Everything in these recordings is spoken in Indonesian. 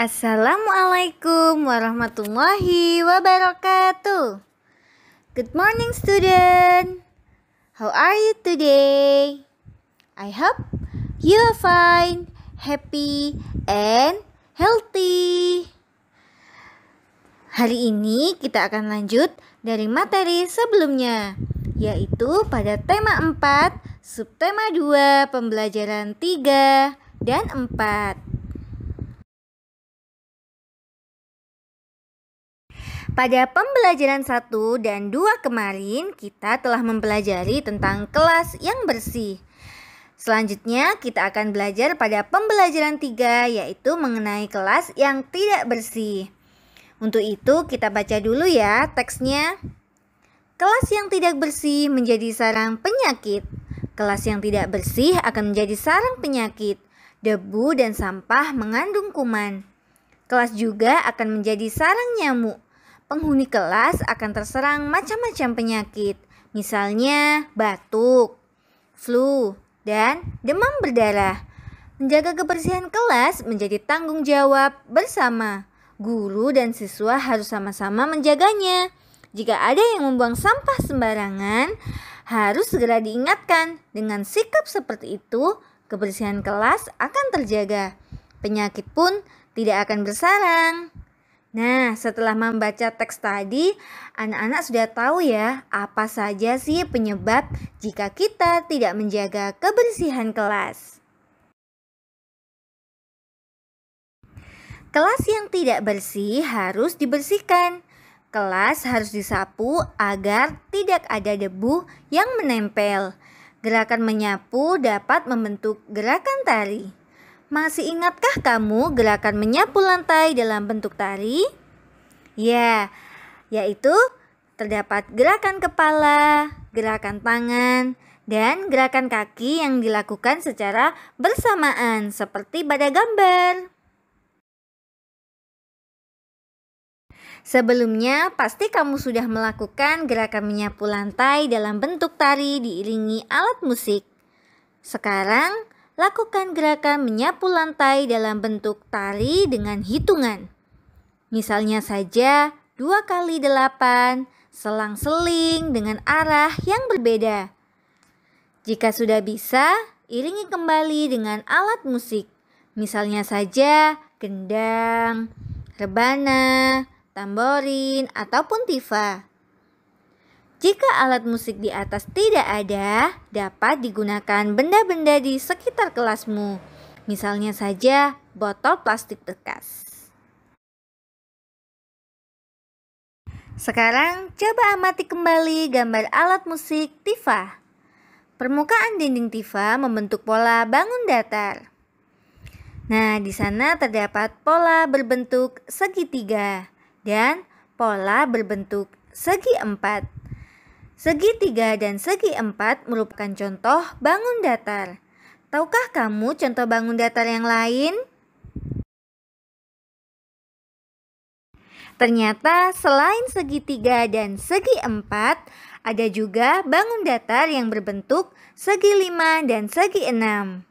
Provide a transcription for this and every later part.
Assalamualaikum warahmatullahi wabarakatuh. Good morning, student. How are you today? I hope you are fine, happy, and healthy. Hari ini kita akan lanjut dari materi sebelumnya, yaitu pada tema 4, subtema 2, pembelajaran 3, dan 4. Pada pembelajaran 1 dan 2 kemarin, kita telah mempelajari tentang kelas yang bersih. Selanjutnya, kita akan belajar pada pembelajaran 3 yaitu mengenai kelas yang tidak bersih. Untuk itu, kita baca dulu ya teksnya. Kelas yang tidak bersih menjadi sarang penyakit. Kelas yang tidak bersih akan menjadi sarang penyakit. Debu dan sampah mengandung kuman. Kelas juga akan menjadi sarang nyamuk penghuni kelas akan terserang macam-macam penyakit, misalnya batuk, flu, dan demam berdarah. Menjaga kebersihan kelas menjadi tanggung jawab bersama. Guru dan siswa harus sama-sama menjaganya. Jika ada yang membuang sampah sembarangan, harus segera diingatkan. Dengan sikap seperti itu, kebersihan kelas akan terjaga. Penyakit pun tidak akan bersarang. Nah, setelah membaca teks tadi, anak-anak sudah tahu ya apa saja sih penyebab jika kita tidak menjaga kebersihan kelas. Kelas yang tidak bersih harus dibersihkan. Kelas harus disapu agar tidak ada debu yang menempel. Gerakan menyapu dapat membentuk gerakan tari. Masih ingatkah kamu gerakan menyapu lantai dalam bentuk tari? Ya, yaitu terdapat gerakan kepala, gerakan tangan, dan gerakan kaki yang dilakukan secara bersamaan seperti pada gambar. Sebelumnya, pasti kamu sudah melakukan gerakan menyapu lantai dalam bentuk tari diiringi alat musik. Sekarang, lakukan gerakan menyapu lantai dalam bentuk tari dengan hitungan. Misalnya saja dua kali delapan, selang-seling dengan arah yang berbeda. Jika sudah bisa, iringi kembali dengan alat musik. Misalnya saja gendang, rebana, tamborin, ataupun tifa. Jika alat musik di atas tidak ada, dapat digunakan benda-benda di sekitar kelasmu. Misalnya saja botol plastik bekas. Sekarang coba amati kembali gambar alat musik Tifa. Permukaan dinding Tifa membentuk pola bangun datar. Nah, di sana terdapat pola berbentuk segitiga dan pola berbentuk segi empat. Segitiga dan segi empat merupakan contoh bangun datar. Tahukah kamu contoh bangun datar yang lain? Ternyata selain segitiga dan segi empat, ada juga bangun datar yang berbentuk segi lima dan segi enam.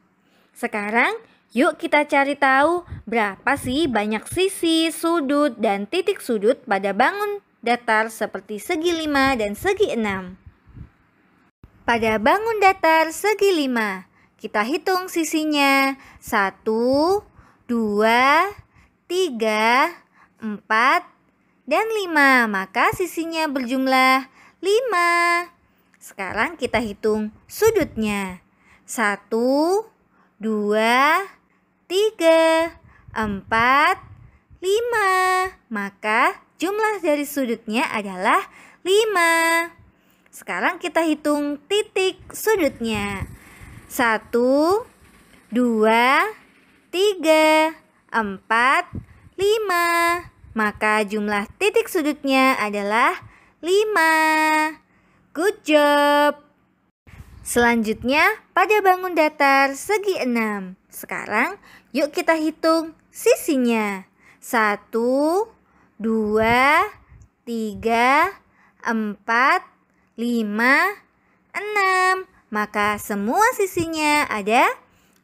Sekarang Yuk kita cari tahu berapa sih banyak sisi, sudut, dan titik sudut pada bangun datar seperti segi 5 dan segi 6. Pada bangun datar segi 5, kita hitung sisinya 1, 2, 3, 4, dan 5. Maka sisinya berjumlah 5. Sekarang kita hitung sudutnya. 1, 2, 3, 4, 5. Maka Jumlah dari sudutnya adalah 5. Sekarang kita hitung titik sudutnya. 1 2 3 4 5. Maka jumlah titik sudutnya adalah 5. Good job. Selanjutnya, pada bangun datar segi 6. Sekarang, yuk kita hitung sisinya. 1 dua, tiga, empat, lima, enam. Maka semua sisinya ada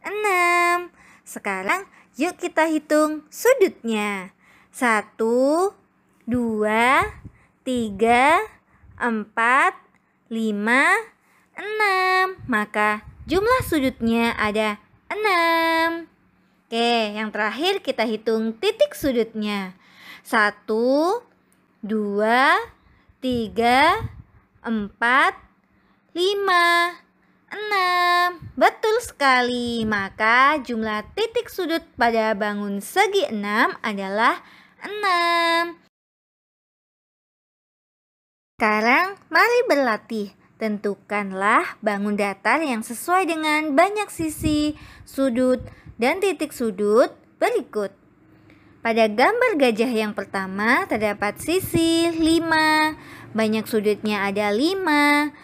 enam. Sekarang yuk kita hitung sudutnya. Satu, dua, tiga, empat, lima, enam. Maka jumlah sudutnya ada enam. Oke, yang terakhir kita hitung titik sudutnya. Satu, dua, tiga, empat, lima, enam. Betul sekali. Maka jumlah titik sudut pada bangun segi enam adalah enam. Sekarang mari berlatih. Tentukanlah bangun datar yang sesuai dengan banyak sisi, sudut, dan titik sudut berikut. Pada gambar gajah yang pertama terdapat sisi 5, banyak sudutnya ada 5,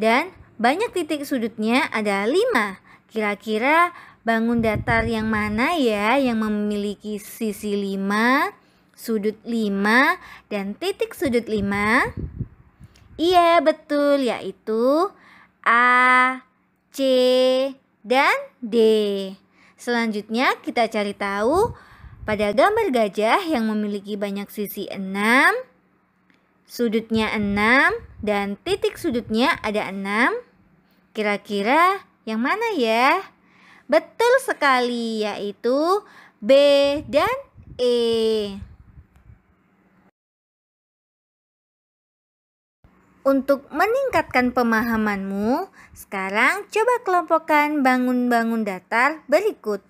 dan banyak titik sudutnya ada 5. Kira-kira bangun datar yang mana ya yang memiliki sisi 5, sudut 5, dan titik sudut 5? Iya betul yaitu A, C, dan D. Selanjutnya kita cari tahu pada gambar gajah yang memiliki banyak sisi 6, sudutnya 6, dan titik sudutnya ada 6, kira-kira yang mana ya? Betul sekali, yaitu B dan E. Untuk meningkatkan pemahamanmu, sekarang coba kelompokkan bangun-bangun datar berikut.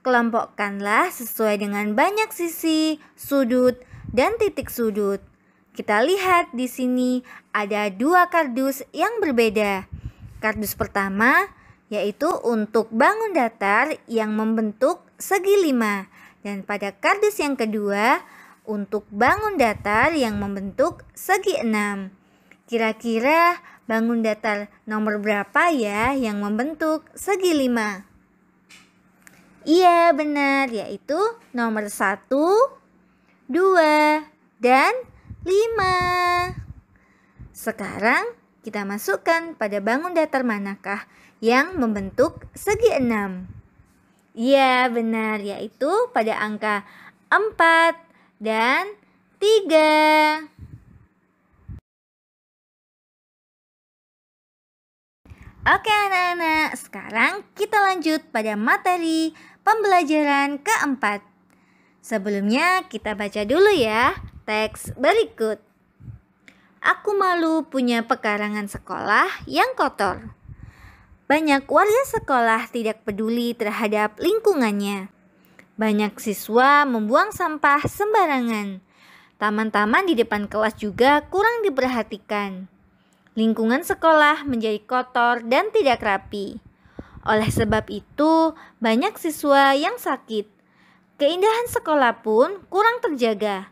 Kelompokkanlah sesuai dengan banyak sisi, sudut, dan titik sudut. Kita lihat di sini ada dua kardus yang berbeda. Kardus pertama yaitu untuk bangun datar yang membentuk segi lima dan pada kardus yang kedua untuk bangun datar yang membentuk segi enam. Kira-kira bangun datar nomor berapa ya yang membentuk segi lima? Iya benar, yaitu nomor 1, 2, dan 5. Sekarang kita masukkan pada bangun datar manakah yang membentuk segi 6. Iya benar, yaitu pada angka 4 dan 3. Oke anak-anak, sekarang kita lanjut pada materi pembelajaran keempat. Sebelumnya kita baca dulu ya teks berikut. Aku malu punya pekarangan sekolah yang kotor. Banyak warga sekolah tidak peduli terhadap lingkungannya. Banyak siswa membuang sampah sembarangan. Taman-taman di depan kelas juga kurang diperhatikan Lingkungan sekolah menjadi kotor dan tidak rapi. Oleh sebab itu, banyak siswa yang sakit. Keindahan sekolah pun kurang terjaga.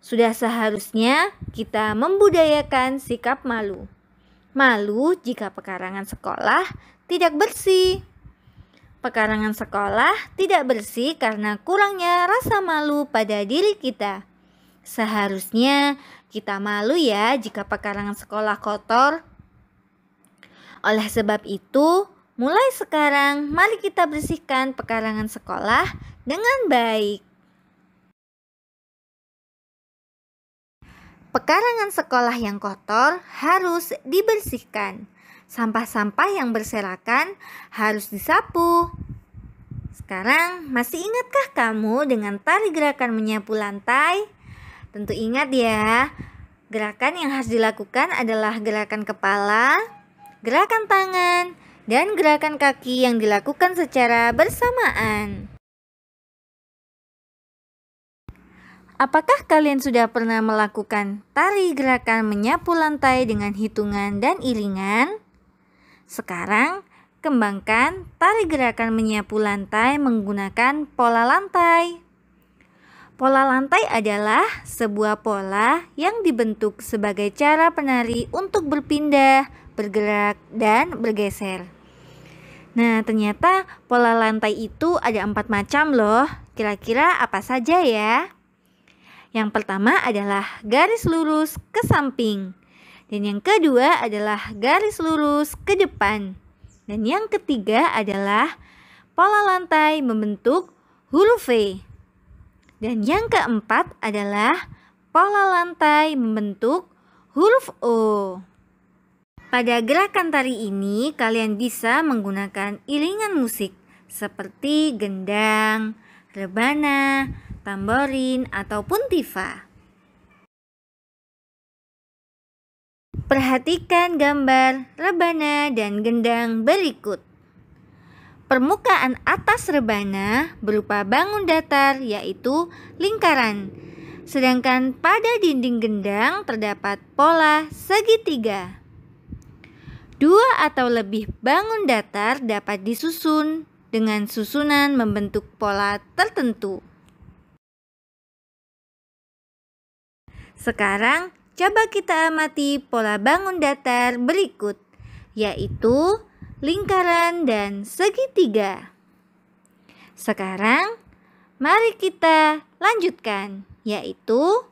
Sudah seharusnya kita membudayakan sikap malu. Malu jika pekarangan sekolah tidak bersih. Pekarangan sekolah tidak bersih karena kurangnya rasa malu pada diri kita. Seharusnya kita malu ya jika pekarangan sekolah kotor. Oleh sebab itu, mulai sekarang mari kita bersihkan pekarangan sekolah dengan baik. Pekarangan sekolah yang kotor harus dibersihkan. Sampah-sampah yang berserakan harus disapu. Sekarang, masih ingatkah kamu dengan tari gerakan menyapu lantai? Tentu ingat ya, gerakan yang harus dilakukan adalah gerakan kepala, gerakan tangan, dan gerakan kaki yang dilakukan secara bersamaan. Apakah kalian sudah pernah melakukan tari gerakan menyapu lantai dengan hitungan dan iringan? Sekarang, kembangkan tari gerakan menyapu lantai menggunakan pola lantai. Pola lantai adalah sebuah pola yang dibentuk sebagai cara penari untuk berpindah, bergerak, dan bergeser. Nah, ternyata pola lantai itu ada empat macam loh. Kira-kira apa saja ya? Yang pertama adalah garis lurus ke samping. Dan yang kedua adalah garis lurus ke depan. Dan yang ketiga adalah pola lantai membentuk huruf V. Dan yang keempat adalah pola lantai membentuk huruf O. Pada gerakan tari ini, kalian bisa menggunakan iringan musik seperti gendang, rebana, tamborin, ataupun tifa. Perhatikan gambar rebana dan gendang berikut. Permukaan atas rebana berupa bangun datar yaitu lingkaran. Sedangkan pada dinding gendang terdapat pola segitiga. Dua atau lebih bangun datar dapat disusun dengan susunan membentuk pola tertentu. Sekarang, coba kita amati pola bangun datar berikut, yaitu lingkaran, dan segitiga. Sekarang, mari kita lanjutkan, yaitu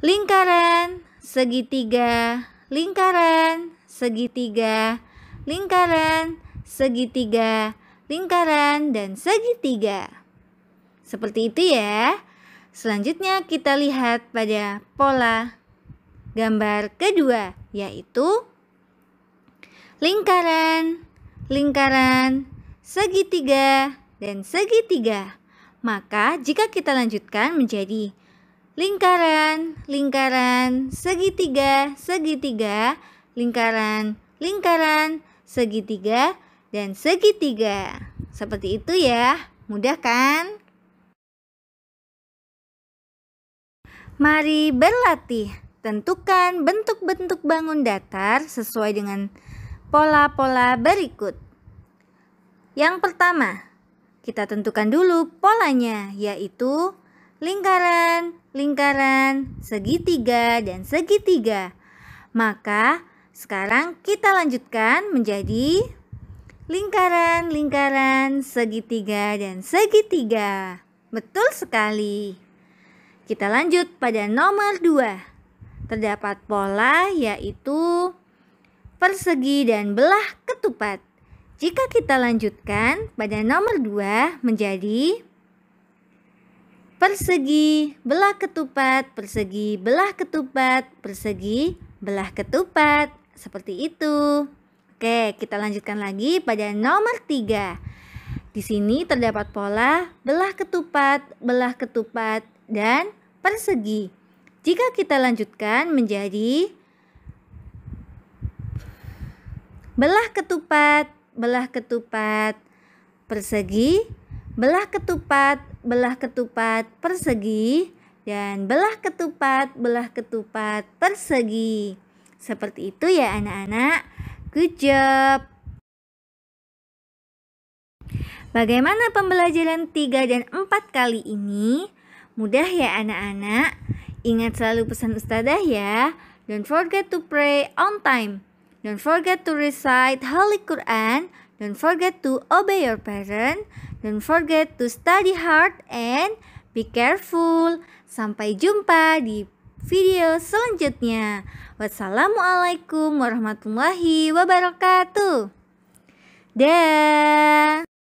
lingkaran, segitiga, lingkaran, segitiga, lingkaran, segitiga, lingkaran, dan segitiga. Seperti itu ya. Selanjutnya kita lihat pada pola gambar kedua, yaitu lingkaran, lingkaran, segitiga, dan segitiga. Maka jika kita lanjutkan menjadi lingkaran, lingkaran, segitiga, segitiga, lingkaran, lingkaran, segitiga, dan segitiga. Seperti itu ya, mudah kan? Mari berlatih. Tentukan bentuk-bentuk bangun datar sesuai dengan pola-pola berikut. Yang pertama, kita tentukan dulu polanya, yaitu lingkaran, lingkaran, segitiga, dan segitiga. Maka sekarang kita lanjutkan menjadi lingkaran, lingkaran, segitiga, dan segitiga. Betul sekali. Kita lanjut pada nomor dua. Terdapat pola yaitu persegi, dan belah ketupat. Jika kita lanjutkan pada nomor 2 menjadi persegi, belah ketupat, persegi, belah ketupat, persegi, belah ketupat. Seperti itu. Oke, kita lanjutkan lagi pada nomor 3. Di sini terdapat pola belah ketupat, belah ketupat, dan persegi. Jika kita lanjutkan menjadi belah ketupat, belah ketupat persegi, belah ketupat, belah ketupat persegi, dan belah ketupat, belah ketupat persegi. Seperti itu ya anak-anak. Good job. Bagaimana pembelajaran 3 dan 4 kali ini? Mudah ya anak-anak. Ingat selalu pesan ustadah ya. Don't forget to pray on time. Don't forget to recite Holy Quran. Don't forget to obey your parents. Don't forget to study hard and be careful. Sampai jumpa di video selanjutnya. Wassalamualaikum warahmatullahi wabarakatuh. Dah.